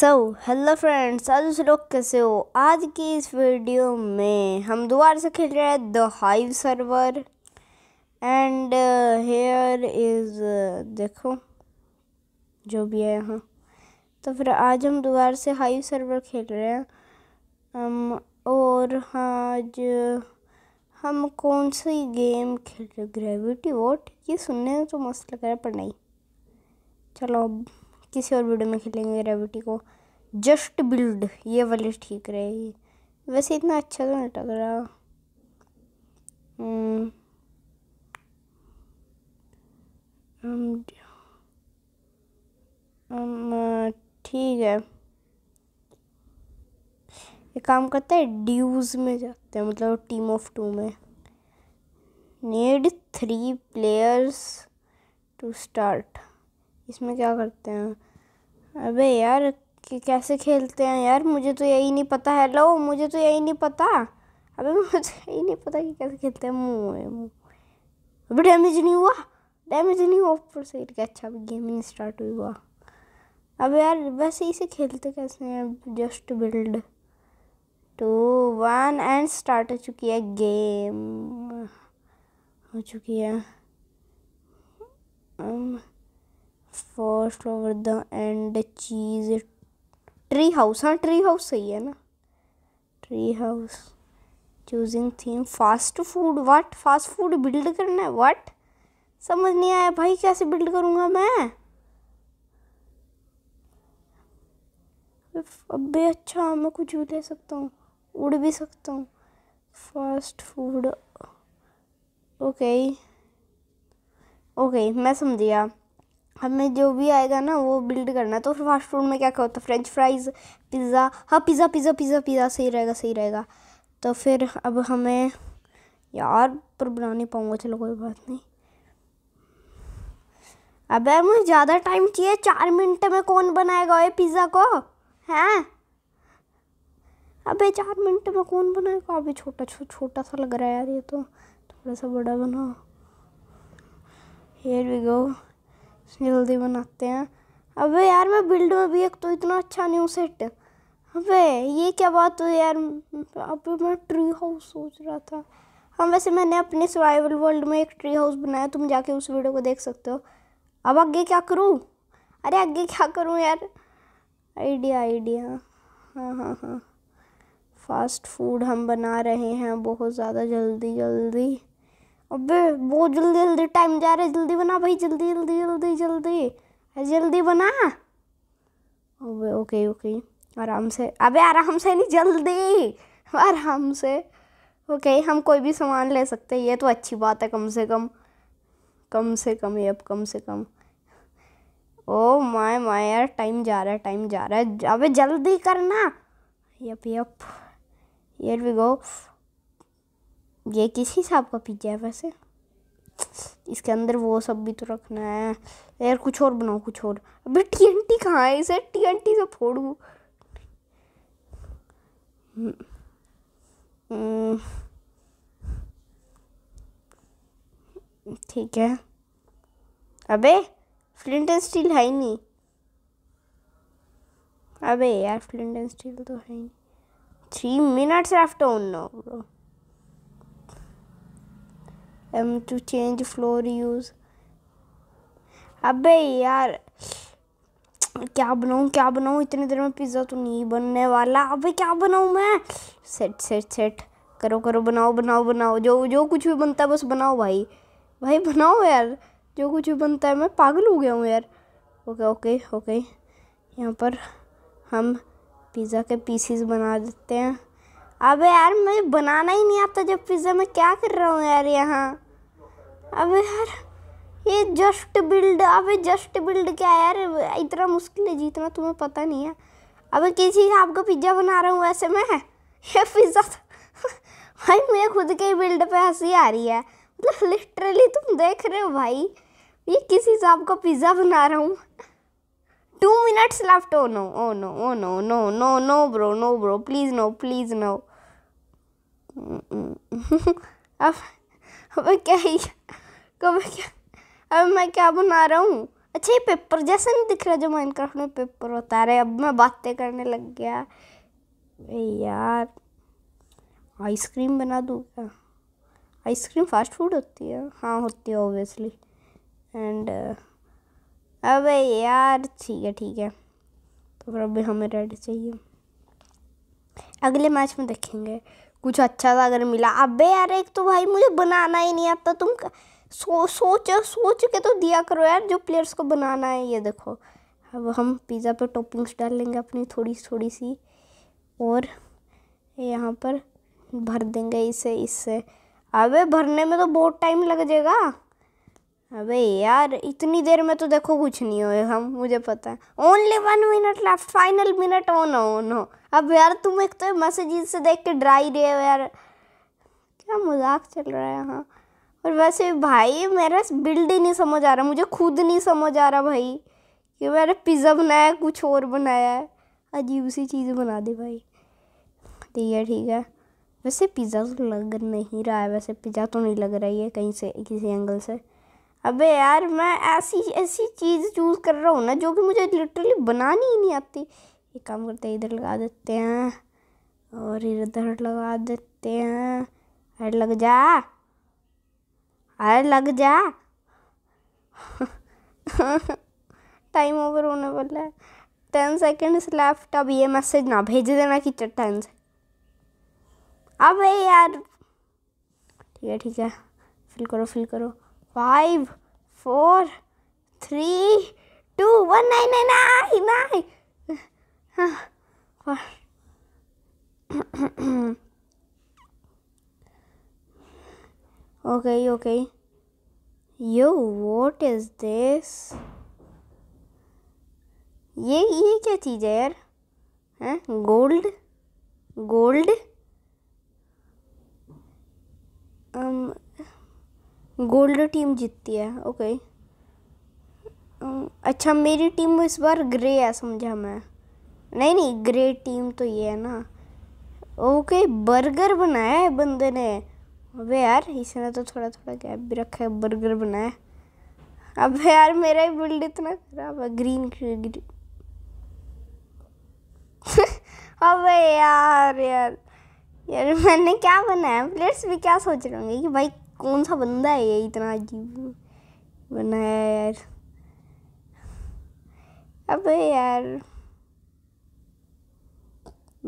So hello friends आज लोग कैसे हो आज की इस वीडियो में हम दोबारा से खेल रहे हैं the hive server and here is देखो जो भी है यहाँ तो फिर आज हम दोबारा से हाइव सर्वर खेल रहे हैं um, और आज हम कौन सी गेम खेल रहे ग्रेविटी वोट ये सुनने में तो मस्त लग रहा है पर नहीं चलो अब किसी और वीडियो में खेलेंगे ग्रेविटी को जस्ट बिल्ड ये वाले ठीक रहेगी वैसे इतना अच्छा तो नहीं लग रहा हम्म। ठीक है ये काम करता है ड्यूज में जाते हैं मतलब टीम ऑफ टू में need three players to start इसमें क्या करते हैं अबे यार कि कैसे खेलते हैं यार मुझे तो यही नहीं पता है लो मुझे तो यही नहीं पता अबे मुझे तो यही नहीं पता कि कैसे खेलते हैं मुँह मुँह अभी डैमेज नहीं हुआ डैमेज नहीं हुआ ऊपर से गिर अच्छा अभी गेमिंग स्टार्ट हुई हुआ अब यार वैसे इसे खेलते कैसे हैं just build two one and start हो चुकी है गेम हो चुकी है um, first over the end चीज ट्री हाउस हाँ ट्री हाउस सही है ना tree house choosing theme fast food what fast food build करना है व्हाट समझ नहीं आया भाई कैसे बिल्ड करूँगा मैं भी अच्छा मैं कुछ भी ले सकता हूँ उड़ भी सकता हूँ फास्ट फूड ओके ओके मैं समझ गया हमें जो भी आएगा ना वो बिल्ड करना है तो फिर फास्ट फूड में क्या क्या होता है फ्रेंच फ्राइज पिज़्ज़ा हाँ पिज़्ज़ा पिज़्ज़ा पिज़्ज़ा पिज़्ज़ा सही रहेगा सही रहेगा तो फिर अब हमें यार पर बना नहीं पाऊँगा चलो कोई बात नहीं अबे मुझे ज़्यादा टाइम चाहिए चार मिनट में कौन बनाएगा ये पिज़्ज़ा को हैं अबे चार मिनट में कौन बनाएगा अभी छोटा छो, छोटा सा लग रहा है यार ये तो थोड़ा सा बड़ा बनाओ हेयर वी गो जल्दी बनाते हैं अबे यार मैं बिल्ड में भी एक तो इतना अच्छा नहीं हूँ सेट अबे ये क्या बात हुई यार अभी मैं ट्री हाउस सोच रहा था हाँ वैसे मैंने अपने सर्वाइवल वर्ल्ड में एक ट्री हाउस बनाया तुम जाके उस वीडियो को देख सकते हो अब आगे क्या करूँ अरे आगे क्या करूँ यार आइडिया आइडिया हाँ हाँ हाँ फास्ट फूड हम बना रहे हैं बहुत ज़्यादा जल्दी जल्दी अबे बहुत जल्दी जल्दी टाइम जा रहा है जल्दी बना भाई जल्दी जल्दी जल्दी जल्दी जल्दी बना अबे ओके ओके आराम से अबे आराम से नहीं जल्दी आराम से ओके हम कोई भी सामान ले सकते हैं ये तो अच्छी बात है कम से कम कम से कम ये अब कम से कम ओ माय माय यार टाइम जा रहा है टाइम जा रहा है अबे जल्दी करना yup yup here we go ये किस हिसाब का पिज्जा है वैसे इसके अंदर वो सब भी तो रखना है यार कुछ और बनाओ कुछ और अबे टी कहाँ है इसे टी से फोड़ू ठीक है अबे फ्लिंट एंड स्टील है ही नहीं अबे यार फ्लिंट एंड स्टील तो है ही नहीं three minutes after on no um, to change floor use अबे यार क्या बनाऊँ क्या बनाऊँ इतनी देर में पिज़्ज़ा तो नहीं बनने वाला अबे क्या बनाऊँ मैं सेट सेट सेट करो करो बनाओ बनाओ बनाओ जो जो कुछ भी बनता है बस बनाओ भाई भाई बनाओ यार जो कुछ भी बनता है मैं पागल हो गया हूँ यार ओके ओके ओके यहाँ पर हम पिज़्ज़ा के पीसीस बना देते हैं अबे यार मुझे बनाना ही नहीं आता जब पिज़्ज़ा में क्या कर रहा हूँ यार यहाँ अबे यार ये जस्ट बिल्ड अबे जस्ट बिल्ड क्या यार इतना मुश्किल है जीतना तुम्हें पता नहीं है अबे किसी आपको पिज़्ज़ा बना रहा हूँ वैसे तो- मैं ये पिज़्ज़ा भाई मुझे खुद के ही बिल्ड पे हंसी आ रही है मतलब लिटरली तुम देख रहे हो भाई ये किसी हिसाब का पिज़्ज़ा बना रहा हूँ two minutes left oh no oh no oh no no no no bro no bro please no please no अब अब क्या ही कब क्या अब मैं क्या बना रहा हूँ अच्छा ये पेपर जैसा नहीं दिख रहा जो माइनक्राफ्ट में पेपर होता है अब मैं बातें करने लग गया यार आइसक्रीम बना दूँ क्या आइसक्रीम फास्ट फूड होती है हाँ होती है ओबियसली एंड अबे यार ठीक है ठीक है तो फिर अभी हमें रेड चाहिए अगले मैच में देखेंगे कुछ अच्छा सा अगर मिला अबे यार एक तो भाई मुझे बनाना ही नहीं आता तुम सो सोच सोच के तो दिया करो यार जो प्लेयर्स को बनाना है ये देखो अब हम पिज़्ज़ा पे टॉपिंग्स डाल लेंगे अपनी थोड़ी थोड़ी सी और यहाँ पर भर देंगे इसे इससे अबे भरने में तो बहुत टाइम लग जाएगा अबे यार इतनी देर में तो देखो कुछ नहीं हो हम मुझे पता है only one minute left final minute on on हो अब यार तुम एक तो मैसेज से देख के ड्राई रहे हो यार क्या मजाक चल रहा है हाँ और वैसे भाई मेरा बिल्ड ही नहीं समझ आ रहा मुझे खुद नहीं समझ आ रहा भाई कि मैंने पिज़्ज़ा बनाया कुछ और बनाया है अजीब सी चीज़ बना दे भाई ठीक है ठीक है वैसे पिज़्ज़ा तो लग नहीं रहा है वैसे पिज़्ज़ा तो नहीं लग रही है कहीं से किसी एंगल से अबे यार मैं ऐसी ऐसी चीज़ चूज़ कर रहा हूँ ना जो कि मुझे लिटरली बनानी ही नहीं आती एक काम करते हैं इधर लगा देते हैं और इधर लगा देते हैं अरे लग जा अरे लग जा टाइम ओवर होने वाला है टेन सेकेंड लेफ्ट अब ये मैसेज ना भेज देना कि चट्टान से अब यार ठीक है ठीक है फिल करो फिल करो five four three two one nine nine nine nine okay okay yo what is this ये ये क्या चीज है यार गोल्ड गोल्ड गोल्ड टीम जीतती है ओके अच्छा मेरी टीम इस बार ग्रे है समझा मैं नहीं नहीं ग्रे टीम तो ये है ना ओके बर्गर बनाया है बंदे ने अबे यार इसने तो थोड़ा थोड़ा गैप भी रखा है बर्गर बनाया अब यार मेरा ही बिल्ड इतना खराब है ग्रीन ग्रीन अबे यार यार यार मैंने क्या बनाया प्लेयर्स भी क्या सोच रहे होंगे कि भाई कौन सा बंदा है ये इतना अजीब बनाया यार अबे यार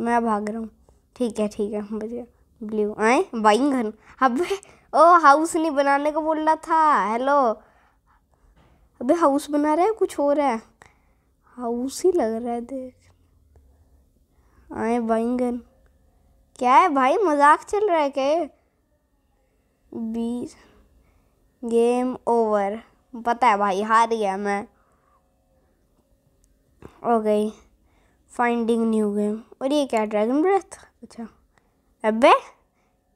मैं भाग रहा हूँ ठीक है ठीक है मुझे ब्लू आए बाइंग घर अबे ओ हाउस नहीं बनाने को बोल रहा था हेलो अबे हाउस बना रहा है कुछ हो रहा है हाउस ही लग रहा है देख आए बाइंगन घर क्या है भाई मजाक चल रहा है क्या बीस गेम ओवर पता है भाई हार गया मैं हो गई फाइंडिंग न्यू गेम और ये क्या ड्रैगन ब्रेथ अच्छा अबे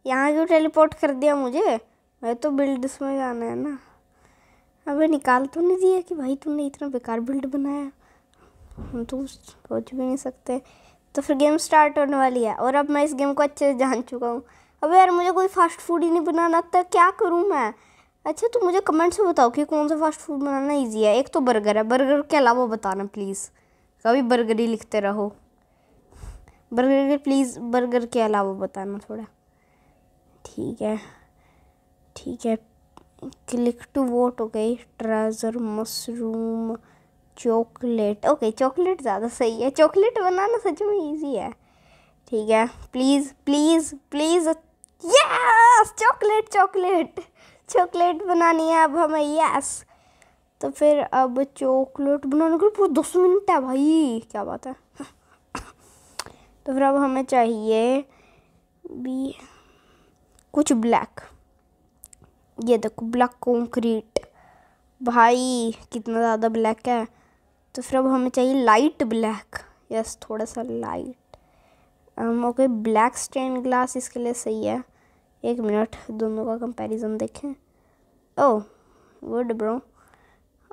यहाँ क्यों टेलीपोर्ट कर दिया मुझे मैं तो बिल्ड में जाना है ना अबे निकाल तो नहीं दिया कि भाई तुमने इतना बेकार बिल्ड बनाया हम तो सोच भी नहीं सकते तो फिर गेम स्टार्ट होने वाली है और अब मैं इस गेम को अच्छे से जान चुका हूँ अबे यार मुझे कोई फास्ट फूड ही नहीं बनाना आता क्या करूँ मैं अच्छा तो मुझे कमेंट्स में बताओ कि कौन सा फास्ट फूड बनाना इजी है एक तो बर्गर है बर्गर के अलावा बताना प्लीज़ कभी बर्गर ही लिखते रहो बर्गर के प्लीज़ बर्गर के अलावा बताना थोड़ा ठीक है ठीक है click to vote okay treasure mushroom chocolate okay chocolate ज़्यादा सही है चॉकलेट बनाना सच में ईजी है ठीक है please please please yes chocolate chocolate chocolate बनानी है अब हमें यस तो फिर अब चॉकलेट बनाने के लिए पूरे दस मिनट है भाई क्या बात है तो फिर अब हमें चाहिए भी कुछ ब्लैक ये देखो ब्लैक कंक्रीट भाई कितना ज़्यादा ब्लैक है तो फिर अब हमें चाहिए लाइट ब्लैक यस थोड़ा सा light okay black stain glass इसके लिए सही है एक मिनट दोनों का कंपैरिजन देखें ओ गुड ब्रो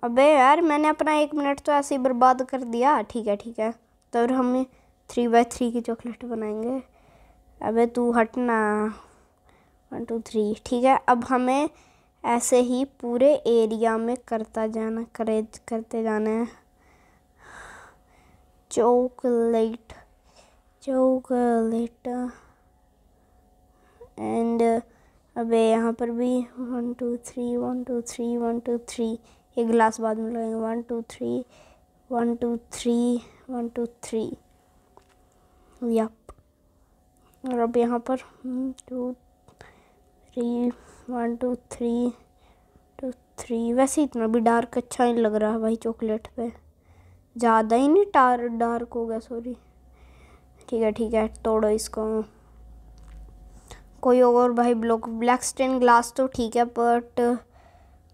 अबे यार मैंने अपना एक मिनट तो ऐसे ही बर्बाद कर दिया ठीक है ठीक है तो फिर हम थ्री बाय थ्री की चॉकलेट बनाएंगे अबे तू हटना वन टू थ्री ठीक है अब हमें ऐसे ही पूरे एरिया में करता जाना करे करते जाना है चॉकलेट चॉकलेट एंड uh, अबे यहाँ पर भी one two three one two three one two three एक गिलास बाद में लगाएंगे one two three one two three one two three yup और अब यहाँ पर two three one two three two three वैसे इतना भी डार्क अच्छा नहीं लग रहा है भाई चॉकलेट पे ज़्यादा ही नहीं टार डार्क हो गया सॉरी ठीक है ठीक है तोड़ो इसको कोई और भाई ब्लॉक ब्लैक स्टेन ग्लास तो ठीक है बट uh,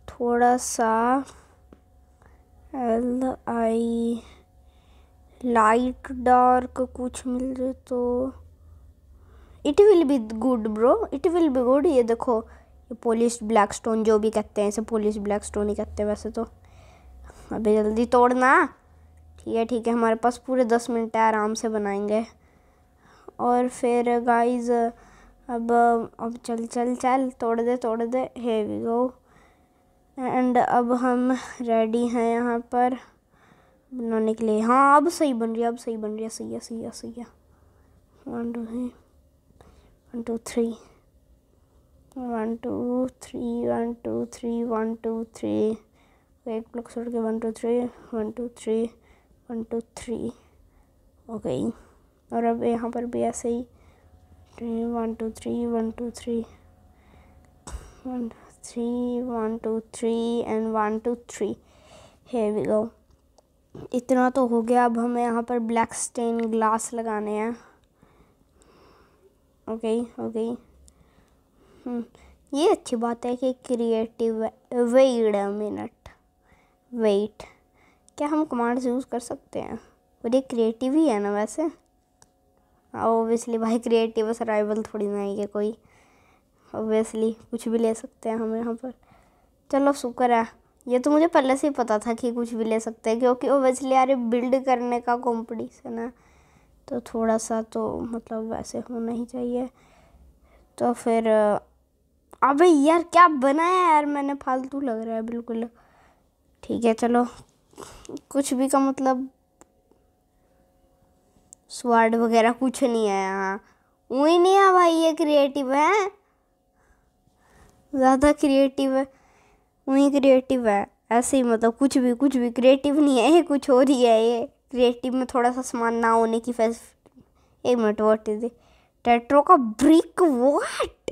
थोड़ा सा एल आई लाइट डार्क कुछ मिल जाए तो it will be good bro it will be good ये देखो पोलिश ब्लैक स्टोन जो भी कहते हैं इसे पोलिश ब्लैक स्टोन ही कहते हैं वैसे तो अभी जल्दी तोड़ना ठीक है ठीक है हमारे पास पूरे दस मिनट आराम से बनाएंगे और फिर गाइज़ अब अब चल चल चल तोड़ दे तोड़ दे हे वी गो एंड अब हम रेडी हैं यहाँ पर बनाने के लिए हाँ अब सही बन रही है अब सही बन रही है सही है सही है सही है one two three one two three one two three one two three one two three एक ब्लॉक छोड़ के one two three one two three one two three हो गई और अब यहाँ पर भी ऐसे ही three one two three one two three one two three one two three and one two three here we go इतना तो हो गया अब हमें यहाँ पर ब्लैक स्टेन ग्लास लगाने हैं ओके ओके hmm. ये अच्छी बात है कि क्रिएटिव वेट मिनट वेट क्या हम कमांड्स यूज़ कर सकते हैं और क्रिएटिव ही है ना वैसे ओबियसली भाई क्रिएटिव सर्वाइवल थोड़ी ना है कोई ओबियसली कुछ भी ले सकते हैं हम यहाँ पर चलो शुक्र है ये तो मुझे पहले से ही पता था कि कुछ भी ले सकते हैं क्योंकि ओबियसली यार बिल्ड करने का कॉम्पिटिशन है तो थोड़ा सा तो मतलब वैसे होना ही चाहिए तो फिर अबे यार क्या बनाया यार मैंने फालतू लग रहा है बिल्कुल ठीक है चलो कुछ भी का मतलब स्वाड वगैरह कुछ नहीं है यहाँ वही नहीं है भाई ये क्रिएटिव है ज़्यादा क्रिएटिव है वही क्रिएटिव है ऐसे ही मतलब कुछ भी कुछ भी क्रिएटिव नहीं है ये कुछ और ही है ये क्रिएटिव में थोड़ा सा सामान ना होने की फैस एक मिनट वॉट इज टेट्रो का ब्रिक वॉट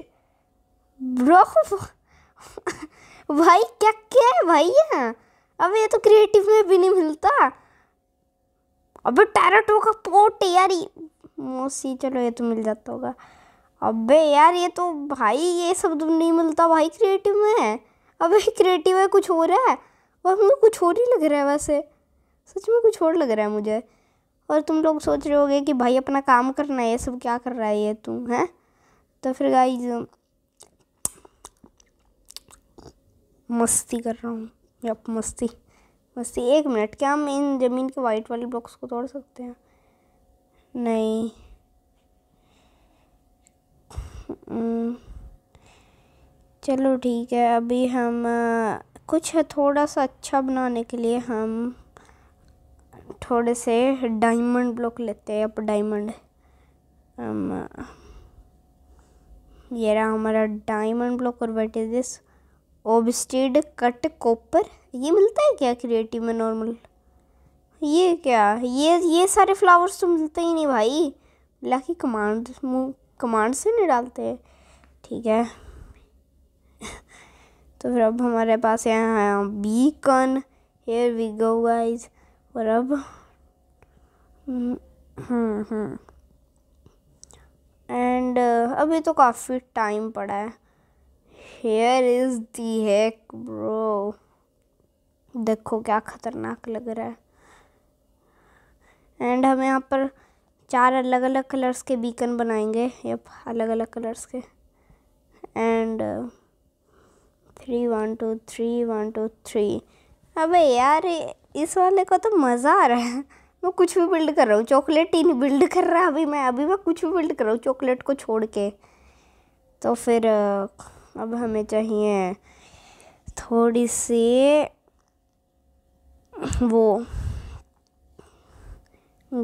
ब्रो भाई क्या क्या है भाई यहाँ अब ये तो क्रिएटिव में भी नहीं मिलता अबे टैरेटो का पोर्ट यार मोसी चलो ये तो मिल जाता होगा अबे यार ये तो भाई ये सब तो नहीं मिलता भाई क्रिएटिव में है अबे क्रिएटिव है कुछ हो रहा है और मुझे कुछ और ही लग रहा है वैसे सच में कुछ और लग रहा है मुझे और तुम लोग सोच रहे होगे कि भाई अपना काम करना है ये सब क्या कर रहा है ये तुम है तो फिर गाई मस्ती कर रहा हूँ या मस्ती बस एक मिनट क्या हम इन ज़मीन के वाइट वाली ब्लॉक्स को तोड़ सकते हैं नहीं हम्म, चलो ठीक है अभी हम कुछ है थोड़ा सा अच्छा बनाने के लिए हम थोड़े से डायमंड ब्लॉक लेते हैं अप डायमंड हम ये रहा हमारा डायमंड ब्लॉक और वट इज़ दिस ओबस्टेड कट कॉपर ये मिलता है क्या क्रिएटिव में नॉर्मल ये क्या ये ये सारे फ्लावर्स तो मिलते ही नहीं भाई लाखी कमांड कमांड से नहीं डालते ठीक है तो फिर अब हमारे पास यहाँ beacon here we go guys और अब हाँ हाँ एंड अभी तो काफ़ी टाइम पड़ा है here is the hack bro देखो क्या खतरनाक लग रहा है एंड हम यहाँ पर चार अलग अलग कलर्स के बीकन बनाएंगे ये अलग अलग कलर्स के and three one two three one two three अबे यार इस वाले को तो मज़ा आ रहा है मैं कुछ भी बिल्ड कर रहा हूँ चॉकलेट ही नहीं बिल्ड कर रहा अभी मैं अभी मैं कुछ भी बिल्ड कर रहा हूँ चॉकलेट को छोड़ के तो फिर अब हमें चाहिए थोड़ी सी वो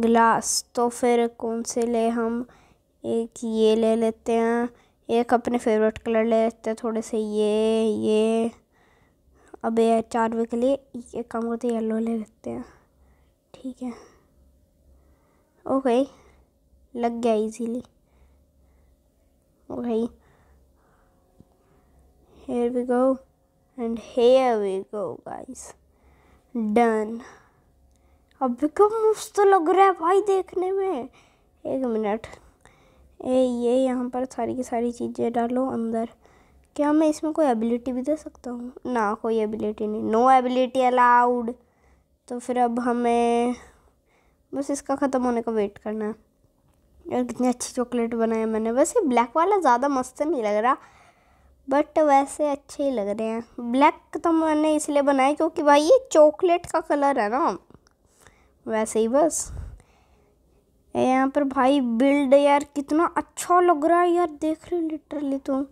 ग्लास तो फिर कौन से ले हम एक ये ले लेते हैं एक अपने फेवरेट कलर ले लेते हैं थोड़े से ये ये अब ये चार वे के लिए एक काम करते येलो ले लेते हैं ठीक है ओके लग गया easily okay here we go and here we go guys done अब क्यों मस्त लग रहा है भाई देखने में एक मिनट ए ये यहाँ पर सारी की सारी चीज़ें डालो अंदर क्या मैं इसमें कोई एबिलिटी भी दे सकता हूँ ना कोई एबिलिटी नहीं नो एबिलिटी अलाउड तो फिर अब हमें बस इसका ख़त्म होने का वेट करना है और कितनी अच्छी चॉकलेट बनाया मैंने वैसे ब्लैक वाला ज़्यादा मस्त नहीं लग रहा बट वैसे अच्छे ही लग रहे हैं ब्लैक तो मैंने इसलिए बनाया क्योंकि भाई ये चॉकलेट का कलर है ना वैसे ही बस यहाँ पर भाई बिल्ड यार कितना अच्छा लग रहा है यार देख रहे हो लिटरली तुम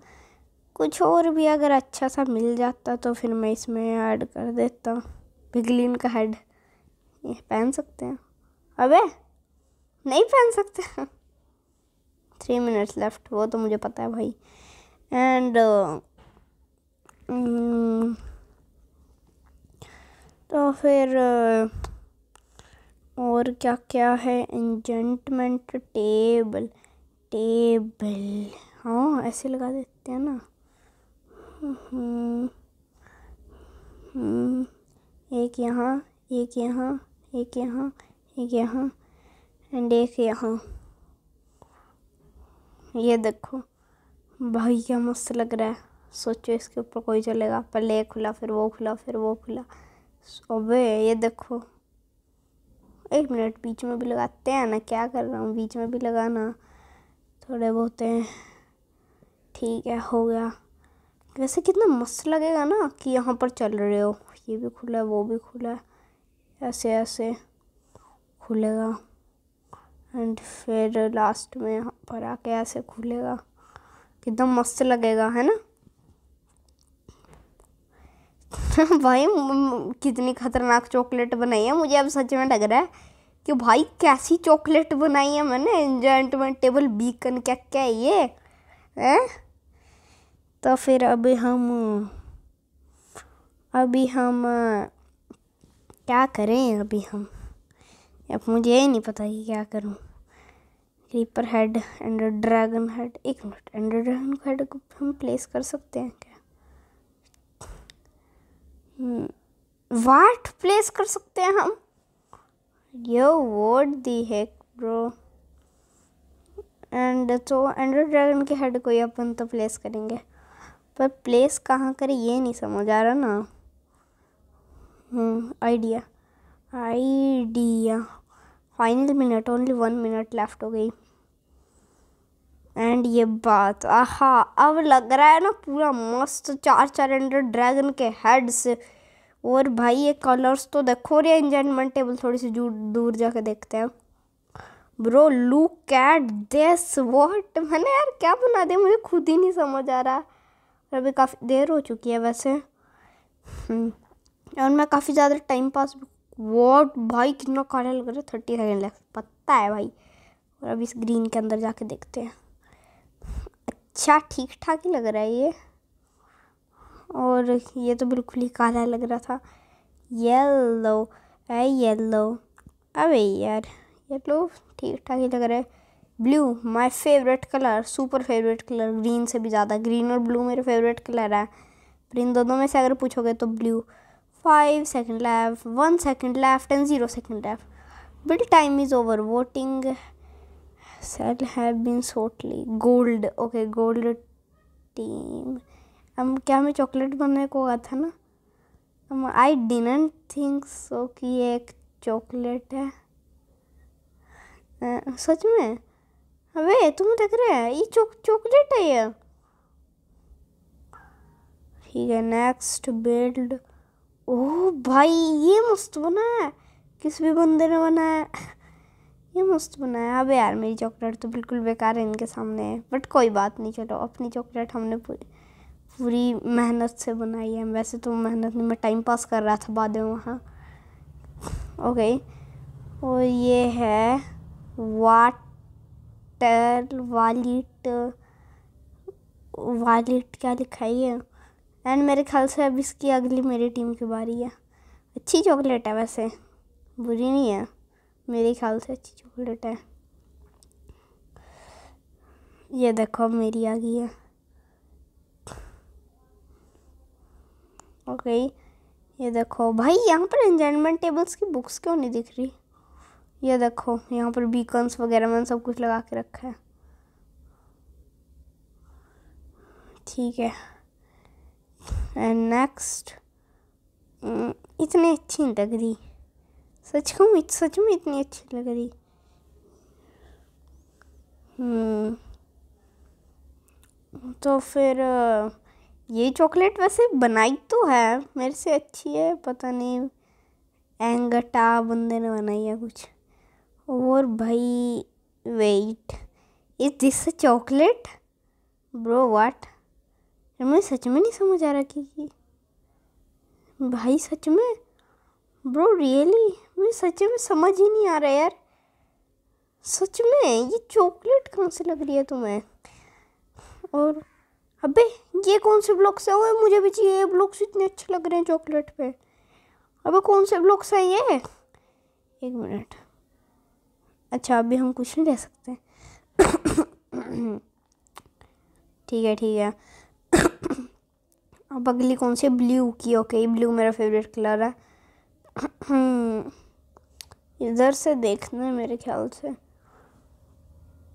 कुछ और भी अगर अच्छा सा मिल जाता तो फिर मैं इसमें ऐड कर देता बिगलिन का हेड ये पहन सकते हैं अबे नहीं पहन सकते थ्री मिनट्स लेफ्ट वो तो मुझे पता है भाई and uh, mm, तो फिर uh, और क्या क्या है इंजेंटमेंट टेबल टेबल हाँ ऐसे लगा देते हैं ना हम्म, हम्म, एक यहाँ एक यहाँ एक यहाँ एक यहाँ एंड एक यहाँ ये देखो भैया मस्त लग रहा है सोचो इसके ऊपर कोई चलेगा पहले ये खुला फिर वो खुला फिर वो खुला अबे ये देखो एक मिनट बीच में भी लगाते हैं ना क्या कर रहा हूँ बीच में भी लगाना थोड़े बहुत हैं ठीक है हो गया वैसे कितना मस्त लगेगा ना कि यहाँ पर चल रहे हो ये भी खुला है वो भी खुला है ऐसे ऐसे खुलेगा एंड फिर लास्ट में यहाँ पर आके ऐसे खुलेगा एकदम मस्त लगेगा है ना भाई कितनी खतरनाक चॉकलेट बनाई है मुझे अब सच में लग रहा है कि भाई कैसी चॉकलेट बनाई है मैंने एंजॉयमेंट टेबल बीकन क्या क्या है ये है तो फिर अभी हम अभी हम क्या करें अभी हम अब मुझे नहीं पता कि क्या करूं reaper head and dragon head एक मिनट एंड ड्रैगन हेड को हम प्लेस कर सकते हैं क्या वाट hmm, प्लेस कर सकते हैं हम यो वोट दी है ब्रो एंड तो एंड ड्रैगन के हेड को ही अपन तो प्लेस करेंगे पर प्लेस कहाँ करें ये नहीं समझ आ रहा ना idea hmm, idea final minute only one minute left हो गई एंड ये बात आहा अब लग रहा है ना पूरा मस्त चार चार हंड्रेड ड्रैगन के हेड्स और भाई ये कलर्स तो देखो रे एंजॉयमेंट टेबल थोड़ी सी दूर जाके देखते हैं bro look at this what मैंने यार क्या बना दिया मुझे खुद ही नहीं समझ आ रहा और अभी काफ़ी देर हो चुकी है वैसे हम्म, और मैं काफ़ी ज़्यादा टाइम पास भी वॉट भाई कितना काला लग रहा है थर्टी सेकेंड लेफ्ट पता है भाई और अब इस ग्रीन के अंदर जाके देखते हैं अच्छा ठीक ठाक ही लग रहा है ये और ये तो बिल्कुल ही काला लग रहा था येलो है येलो अबे यार येलो ठीक ठाक ही लग रहा है blue my favourite colour super favourite colour green से भी ज़्यादा ग्रीन और ब्लू मेरे फेवरेट कलर है पर इन दोनों में से अगर पूछोगे तो blue 5 second left 1 second left and 0 second left bill time is over voting cell have been shortly gold okay gold team हम क्या हमें चॉकलेट बनने को कहा था ना हम आई डिनेंट थिंक सो कि ये एक चॉकलेट है आ, सच में अबे तुम्हें लग रहा है ये चॉक चॉकलेट है ये ठीक है नेक्स्ट बिल्ड ओह भाई ये मस्त बना है किस भी बंदे ने बनाया ये मस्त बनाया अब यार मेरी चॉकलेट तो बिल्कुल बेकार है इनके सामने बट कोई बात नहीं चलो अपनी चॉकलेट हमने पूरी पूरी मेहनत से बनाई है वैसे तो मेहनत नहीं मैं टाइम पास कर रहा था बाद में वहाँ ओके और ये है वाटर वालिट वालिट क्या लिखा है एंड मेरे ख्याल से अब इसकी अगली मेरी टीम की बारी है अच्छी चॉकलेट है वैसे बुरी नहीं है मेरे ख्याल से अच्छी चॉकलेट है ये देखो अब मेरी आ गई है ओके ये देखो भाई यहाँ पर एंजॉयमेंट टेबल्स की बुक्स क्यों नहीं दिख रही ये देखो यहाँ पर बीकन्स वगैरह मैंने सब कुछ लगा के रखा है ठीक है एंड नेक्स्ट mm, इतनी अच्छी नहीं लग रही सच कहूँ सच में इतनी अच्छी लग रही हम्म, तो फिर ये चॉकलेट वैसे बनाई तो है मेरे से अच्छी है पता नहीं एंगटा बंदे ने बनाई है कुछ और भाई wait is this chocolate bro what मुझे सच में नहीं समझ आ रहा कि भाई सच में ब्रो रियली मुझे सच में समझ ही नहीं आ रहा यार सच में ये चॉकलेट कहाँ से लग रही है तुम्हें और अबे ये कौन से ब्लॉक्स हैं हुए मुझे भी चाहिए ये ब्लॉक्स इतने अच्छे लग रहे हैं चॉकलेट पे अबे कौन से ब्लॉक्स हैं ये एक मिनट अच्छा अभी हम कुछ नहीं ले सकते ठीक है ठीक है अब अगली कौन सी ब्लू की ओके ब्लू मेरा फेवरेट कलर है इधर से देखना है मेरे ख्याल से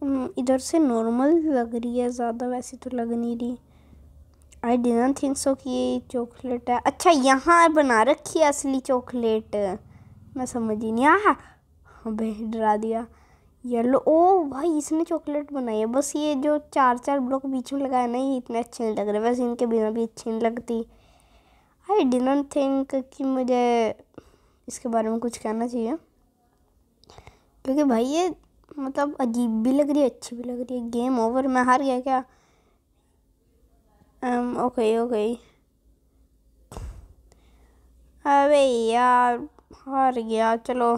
हम्म, इधर से नॉर्मल लग रही है ज़्यादा वैसी तो लग नहीं रही आई डिजन थिंक सो कि ये चॉकलेट है अच्छा यहाँ बना रखी है असली चॉकलेट मैं समझ ही नहीं आ हाँ डरा दिया येलो ओ भाई इसने चॉकलेट बनाई है बस ये जो चार चार ब्लॉक बीच में लगाए ना ये इतने अच्छे नहीं लग रहे वैसे इनके बिना भी अच्छी नहीं लगती आई डिनट थिंक कि मुझे इसके बारे में कुछ कहना चाहिए क्योंकि भाई ये मतलब अजीब भी लग रही है अच्छी भी लग रही है गेम ओवर मैं हार गया क्या um, ओके ओके अबे यार हार गया चलो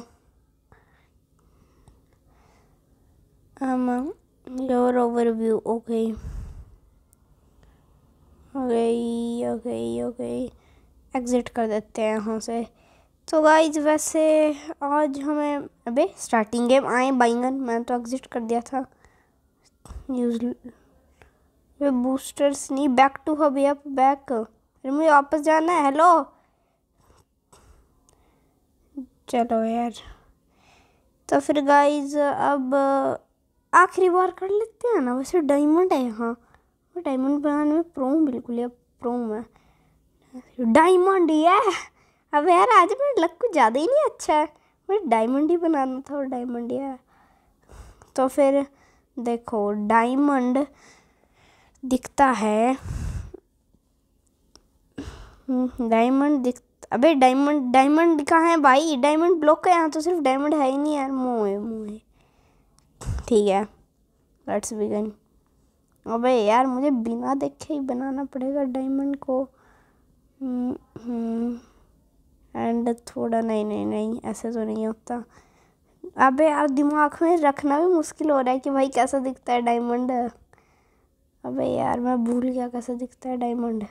Um, your overview, okay. Okay, okay, okay. Exit कर देते हैं यहाँ से तो गाइज वैसे आज हमें अबे स्टार्टिंग गेम आए बाइंगन मैं तो एग्ज़िट कर दिया था यूज वे बूस्टर्स नहीं back to hub up back फिर मुझे वापस जाना है हेलो चलो यार तो फिर गाइज अब आखिरी बार कर लेते हैं ना वैसे डायमंड है यहाँ डायमंड बनाने में प्रोम बिल्कुल है प्रोम है डायमंड ही है अब यार आज मेरा लक कुछ ज़्यादा ही नहीं अच्छा है मुझे डायमंड ही बनाना था और डायमंड ही है तो फिर देखो डायमंड दिखता है डायमंड हम्म, दिख अबे डायमंड डायमंड कहाँ है भाई डायमंड ब्लॉक है यहाँ तो सिर्फ डायमंड है ही नहीं यार मुँह है मुँह है ठीक है लेट्स बिगिन अबे यार मुझे बिना देखे ही बनाना पड़ेगा डायमंड को एंड हम्म, हम्म। थोड़ा नहीं नहीं नहीं ऐसे तो नहीं होता अबे यार दिमाग में रखना भी मुश्किल हो रहा है कि भाई कैसा दिखता है डायमंड अबे यार मैं भूल गया कैसा दिखता है डायमंड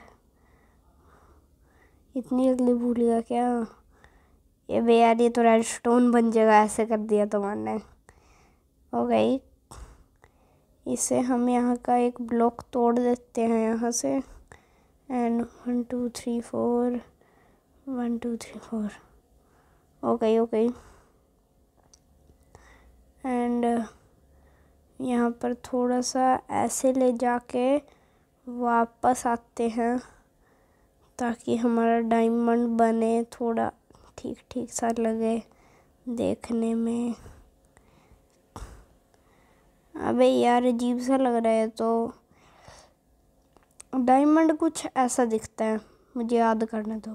इतनी जल्दी भूल गया क्या ये बे यार ये तो रेड स्टोन बन जाएगा ऐसे कर दिया तो मैंने हो गई इसे हम यहाँ का एक ब्लॉक तोड़ देते हैं यहाँ से and one two three four one two three four हो गई हो गई एंड uh, यहाँ पर थोड़ा सा ऐसे ले जाके वापस आते हैं ताकि हमारा डायमंड बने थोड़ा ठीक ठीक सा लगे देखने में अबे यार अजीब सा लग रहा है तो डायमंड कुछ ऐसा दिखता है मुझे याद करने दो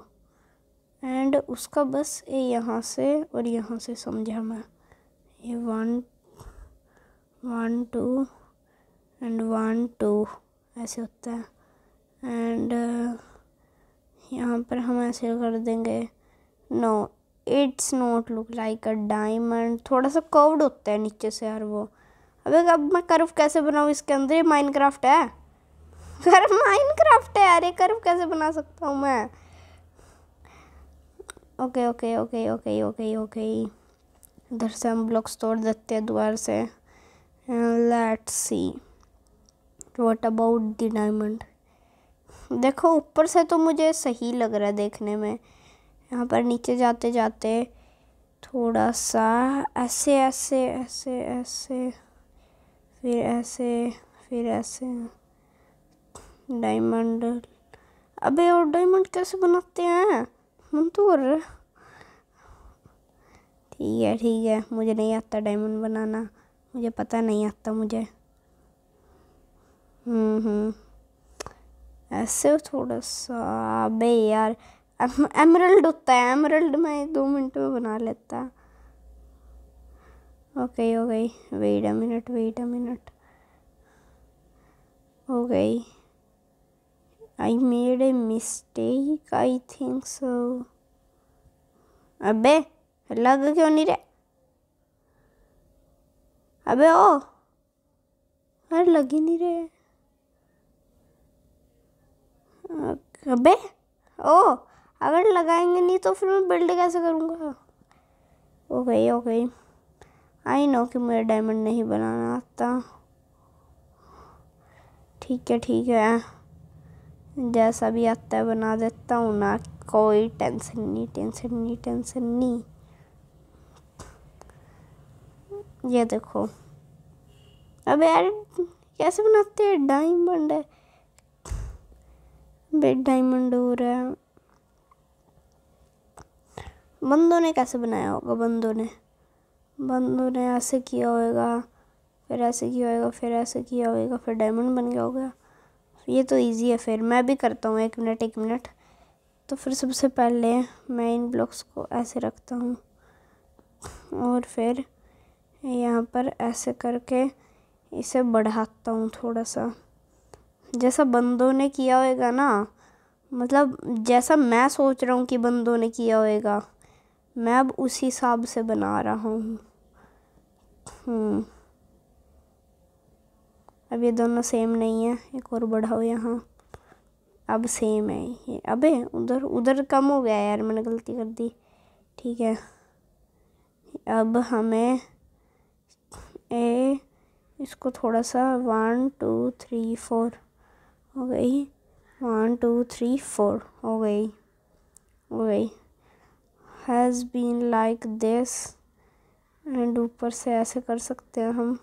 एंड उसका बस ये यहाँ से और यहाँ से समझा मैं ये one one two and one two ऐसे होता है एंड यहाँ पर हम ऐसे कर देंगे no it's not look like a diamond थोड़ा सा कर्व्ड होता है नीचे से यार वो अबे अब मैं कर्व कैसे बनाऊँ इसके अंदर ही माइनक्राफ्ट है कर्व माइनक्राफ्ट है अरे कर्व कैसे बना सकता हूँ मैं okay okay okay okay okay okay इधर से हम ब्लॉक्स तोड़ देते हैं द्वार से let's see what about the diamond देखो ऊपर से तो मुझे सही लग रहा है देखने में यहाँ पर नीचे जाते जाते थोड़ा सा ऐसे ऐसे ऐसे ऐसे फिर ऐसे फिर ऐसे डायमंड अबे और डायमंड कैसे बनाते हैं मंतूर ठीक है ठीक है मुझे नहीं आता डायमंड बनाना मुझे पता नहीं आता मुझे हम्म, हम्म। ऐसे थोड़ा सा अबे यार एमरल्ड होता है एमरल्ड मैं दो मिनट में बना लेता ओके हो गई wait a minute wait a minute हो गई I made a mistake I think so अबे लग क्यों नहीं रे अबे ओ अरे लग ही नहीं रहे अबे ओ अगर लगाएंगे नहीं तो फिर मैं बिल्ड कैसे करूँगा हो गई हो गई आई नो कि मुझे डायमंड नहीं बनाना आता ठीक है ठीक है जैसा भी आता है बना देता हूँ ना कोई टेंशन नहीं टेंशन नहीं टेंशन नहीं ये देखो अब यार कैसे बनाते हैं डायमंड है बेड डायमंड हो रहा है बंदों ने कैसे बनाया होगा बंदों ने बंदों ने ऐसे किया होएगा फिर ऐसे किया होएगा फिर ऐसे किया होएगा फिर डायमंड बन गया होगा ये तो इजी है फिर मैं भी करता हूँ एक मिनट एक मिनट तो फिर सबसे पहले मैं इन ब्लॉक्स को ऐसे रखता हूँ और फिर यहाँ पर ऐसे करके इसे बढ़ाता हूँ थोड़ा सा जैसा बंदों ने किया होएगा ना मतलब जैसा मैं सोच रहा हूँ कि बंदों ने किया होएगा मैं अब उसी हिसाब से बना रहा हूँ हम्म। अब ये दोनों सेम नहीं है एक और बढ़ाओ यहाँ अब सेम है ये अबे उधर उधर कम हो गया यार मैंने गलती कर दी ठीक है अब हमें ए इसको थोड़ा सा वन टू थ्री फोर हो गई वन टू थ्री फोर हो गई हो गई has been like this and ऊपर से ऐसे कर सकते हैं हम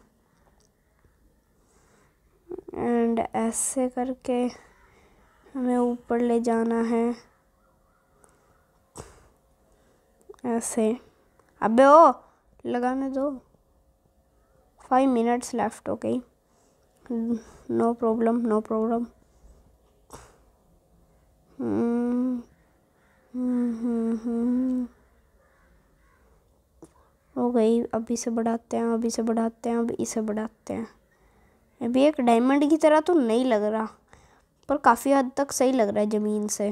एंड ऐसे करके हमें ऊपर ले जाना है ऐसे अबे ओ लगाने दो फाइव मिनट्स लेफ्ट हो गई no problem no problem hmm hmm hmm हो गई अब इसे बढ़ाते हैं अब इसे बढ़ाते हैं अब इसे बढ़ाते हैं अभी एक डायमंड की तरह तो नहीं लग रहा पर काफ़ी हद तक सही लग रहा है ज़मीन से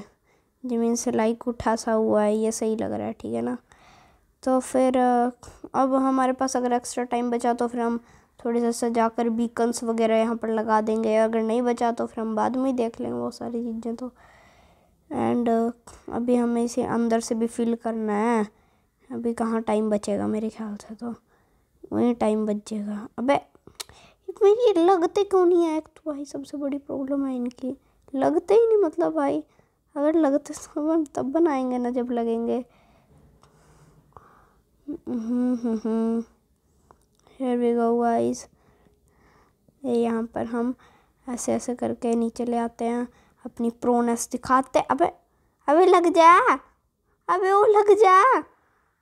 ज़मीन से लाइक उठा सा हुआ है ये सही लग रहा है ठीक है ना तो फिर अब हमारे पास अगर एक्स्ट्रा टाइम बचा तो फिर हम थोड़े से सजा कर बीकन्स वगैरह यहाँ पर लगा देंगे अगर नहीं बचा तो फिर हम बाद में ही देख लेंगे वो सारी चीज़ें तो एंड अभी हमें इसे अंदर से भी फिल करना है अभी कहाँ टाइम बचेगा मेरे ख्याल से तो वहीं टाइम बचेगा अबे मेरी लगते क्यों नहीं है तो भाई सबसे बड़ी प्रॉब्लम है इनकी लगते ही नहीं मतलब भाई अगर लगते सब तो तब बनाएंगे ना जब लगेंगे हम्म वी गो गाइस ये यहाँ पर हम ऐसे ऐसे करके नीचे ले आते हैं अपनी प्रोनेस दिखाते अबे अबे लग जा अबे वो लग जा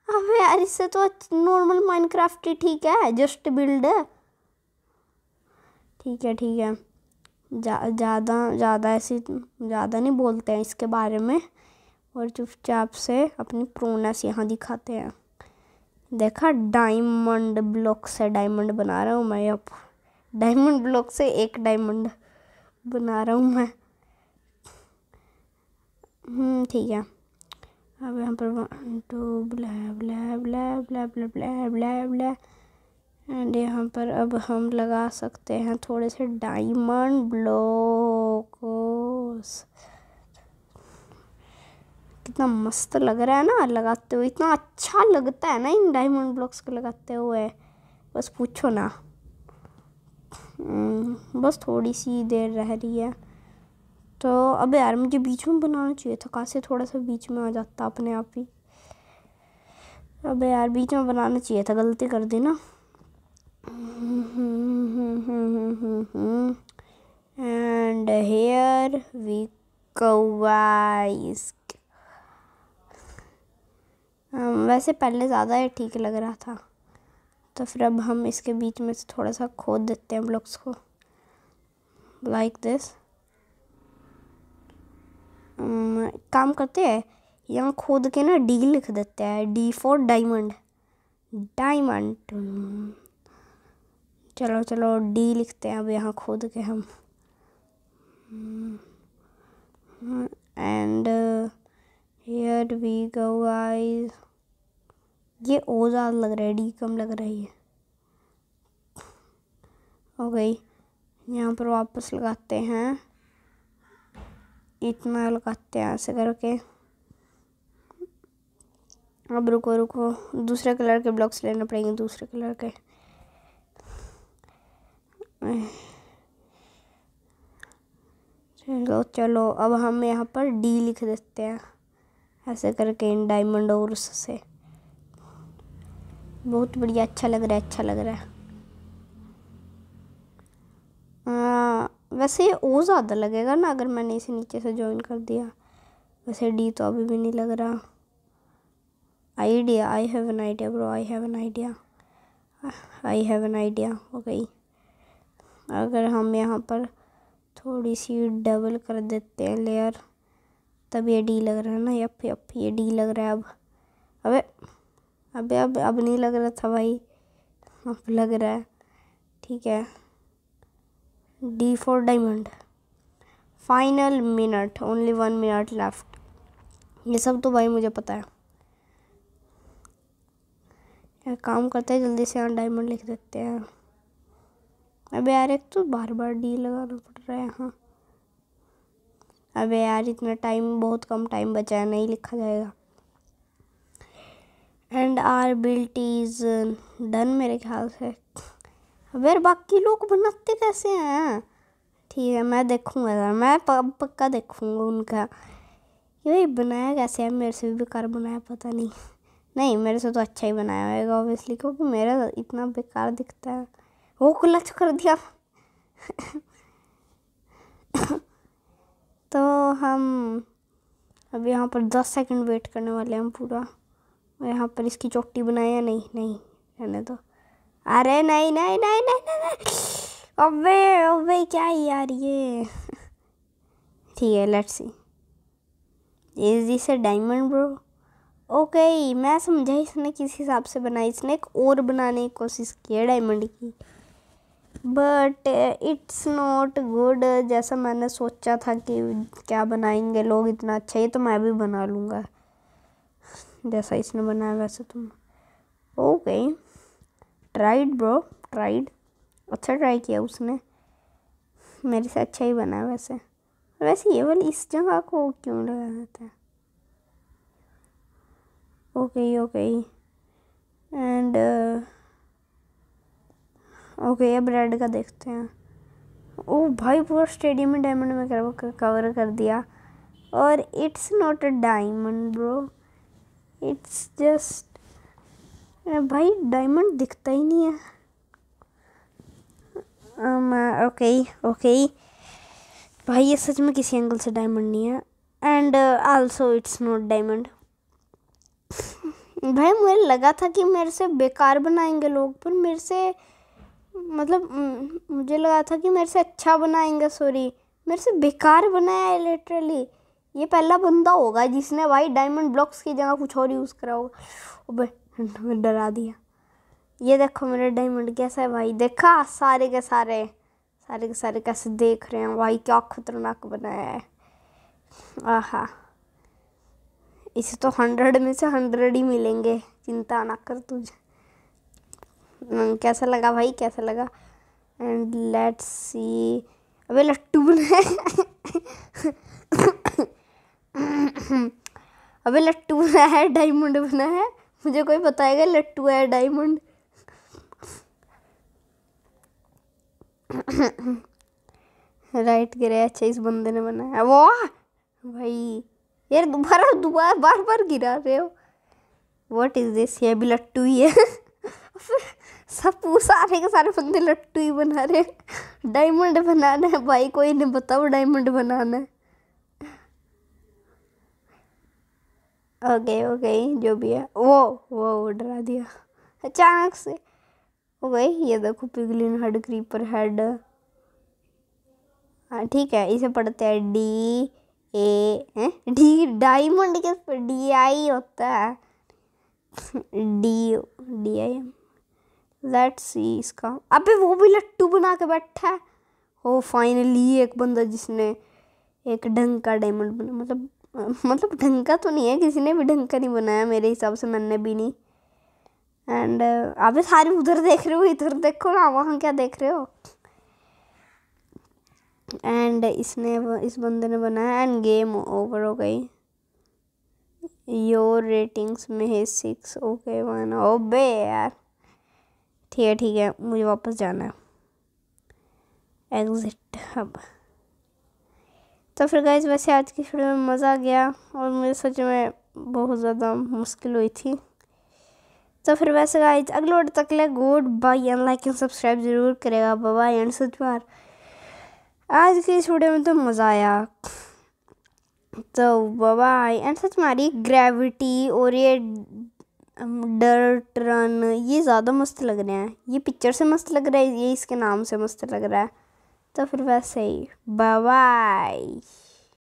अब यार इससे तो नॉर्मल माइनक्राफ्ट ही ठीक है जस्ट बिल्ड है ठीक है ठीक है ज़्यादा ज़्यादा ऐसी ज़्यादा नहीं बोलते हैं इसके बारे में और चुपचाप से अपनी प्रोनेस यहाँ दिखाते हैं देखा डायमंड ब्लॉक से डायमंड बना रहा हूँ मैं अब डायमंड ब्लॉक से एक डायमंड बना रहा हूँ मैं हम्म, ठीक है अब यहाँ पर one two blah blah blah blah blah blah blah blah and यहाँ पर अब हम लगा सकते हैं थोड़े से डायमंड ब्लॉकोस कितना मस्त लग रहा है ना लगाते हुए इतना अच्छा लगता है ना इन डायमंड ब्लॉक्स को लगाते हुए बस पूछो ना हम्म, बस थोड़ी सी देर रह रही है तो अब यार मुझे बीच में बनाना चाहिए था कहाँ से थोड़ा सा बीच में आ जाता अपने आप ही अब यार बीच में बनाना चाहिए था गलती कर दी ना एंड हेयर वी कवाइस वैसे पहले ज़्यादा ही ठीक लग रहा था तो फिर अब हम इसके बीच में से थोड़ा सा खोद देते हैं ब्लॉक्स को लाइक like दिस काम करते हैं यहाँ खोद के ना डी लिख देते हैं डी फॉर डायमंड डायमंड चलो चलो डी लिखते हैं अब यहाँ खोद के हम and here we go guys ये ओ ज़्यादा लग रहा है डी कम लग रही है हो गई यहाँ पर वापस लगाते हैं इतना लगाते हैं ऐसे करके अब रुको रुको दूसरे कलर के ब्लॉक्स लेने पड़ेंगे दूसरे कलर के चलो चलो अब हम यहाँ पर डी लिख देते हैं ऐसे करके इन डायमंड और से बहुत बढ़िया अच्छा लग रहा है अच्छा लग रहा है हाँ, वैसे ये ओ ज़्यादा लगेगा ना अगर मैंने इसे नीचे से ज्वाइन कर दिया वैसे डी तो अभी भी नहीं लग रहा idea I have an idea bro I have an idea I have an idea हो गई अगर हम यहाँ पर थोड़ी सी डबल कर देते हैं लेयर तब ये डी लग रहा है ना यप यप ये डी लग रहा है अब अबे अबे अब अब नहीं लग रहा था भाई अब लग रहा है ठीक है d4 for diamond. Final minute only one minute left ये सब तो भाई मुझे पता है यार काम करते हैं जल्दी से यहाँ डायमंड लिख देते हैं अबे यार एक तो बार बार डी लगाना पड़ रहा है हाँ अबे यार इतना टाइम बहुत कम टाइम बचा है नहीं लिखा जाएगा and our built is done मेरे ख्याल से अबे बाकी लोग बनाते कैसे हैं ठीक है मैं देखूंगा मैं पक्का देखूंगा उनका ये बनाया कैसे है मेरे से भी बेकार बनाया पता नहीं नहीं मेरे से तो अच्छा ही बनाया होगा ऑब्वियसली क्योंकि मेरा इतना बेकार दिखता है वो क्लच कर दिया तो हम अब यहाँ पर दस सेकंड वेट करने वाले हैं पूरा यहाँ पर इसकी चोटी बनाया नहीं नहीं रहने दो तो। अरे नहीं नहीं नहीं नहीं नहीं, नहीं। अबे अबे क्या ही यार ये ठीक है let's see is this diamond bro okay मैं समझा इसने किस हिसाब से बनाई इसने एक और बनाने की कोशिश की है डायमंड की बट इट्स नॉट गुड जैसा मैंने सोचा था कि क्या बनाएंगे लोग इतना अच्छा ये तो मैं भी बना लूँगा जैसा इसने बनाया वैसे तुम okay okay. Tried bro tried अच्छा ट्राई किया उसने मेरे से अच्छा ही बना वैसे वैसे ये वाली इस जगह को क्यों लगा देता है ओके ओके एंड ओके अब रेड का देखते हैं ओ भाई पूरा स्टेडियम में डायमंड में कवर कर दिया और it's not a diamond bro it's just भाई डायमंड दिखता ही नहीं है ओके ओके भाई ये सच में किसी एंगल से डायमंड नहीं है and also it's not diamond भाई मुझे लगा था कि मेरे से बेकार बनाएंगे लोग पर मेरे से मतलब मुझे लगा था कि मेरे से अच्छा बनाएंगे सॉरी मेरे से बेकार बनाया है लिटरली ये पहला बंदा होगा जिसने भाई डायमंड ब्लॉक्स की जगह कुछ और यूज़ करा होगा डरा दिया ये देखो मेरा डायमंड कैसा है भाई देखा सारे के सारे सारे के सारे कैसे देख रहे हैं भाई क्या खतरनाक बनाया है आहा इसे तो हंड्रेड में से हंड्रेड ही मिलेंगे चिंता ना कर तुझे हम्म, कैसा लगा भाई कैसा लगा एंड लेट्स सी अबे लट्टू बने अबे लट्टू बना है डायमंड बना है मुझे कोई बताएगा लट्टू है डायमंड राइट गिरे अच्छा इस बंदे ने बनाया वाह भाई यार दोबारा दोबारा बार बार गिरा रहे हो व्हाट इज दिस ये भी लट्टू ही है सब सारे के सारे बंदे लट्टू ही बना रहे डायमंड बनाना है भाई कोई नहीं बताओ डायमंड बनाना है ओके ओके जो भी है वो वो डरा दिया अचानक से ओ गई ये देखो पिगलिन हेड क्रीपर हेड हाँ ठीक है इसे पढ़ते हैं डी ए डी डायमंड के डी आई होता है D D I let see इसका अबे वो भी लट्टू बना के बैठा है ओ फाइनली एक बंदा जिसने एक ढंग का डायमंड बना मतलब मतलब ढंग का तो नहीं है किसी ने भी ढंग का नहीं बनाया मेरे हिसाब से मैंने भी नहीं एंड आप सारे उधर देख रहे हो इधर देखो ना वहाँ क्या देख रहे हो एंड इसने इस बंदे ने बनाया एंड गेम ओवर हो गई योर रेटिंग्स में है सिक्स ओके वन बे यार ठीक है ठीक है मुझे वापस जाना है एग्जिट अब तो फिर गाइज वैसे आज की वीडियो में मज़ा आ गया और मुझे सच में बहुत ज़्यादा मुश्किल हुई थी तो फिर वैसे गाइज अगले वर्ड तक ले good bye and like and subscribe ज़रूर करेगा बाबा एंड सच मार आज की इस वीडियो में तो मज़ा आया तो बाबा एंड सच मारी ग्रेविटी और ये डर्ट रन ये ज़्यादा मस्त लग रहे हैं ये पिक्चर से मस्त लग रहा है ये इसके नाम से मस्त लग रहा है Tô então, por você. Bye bye.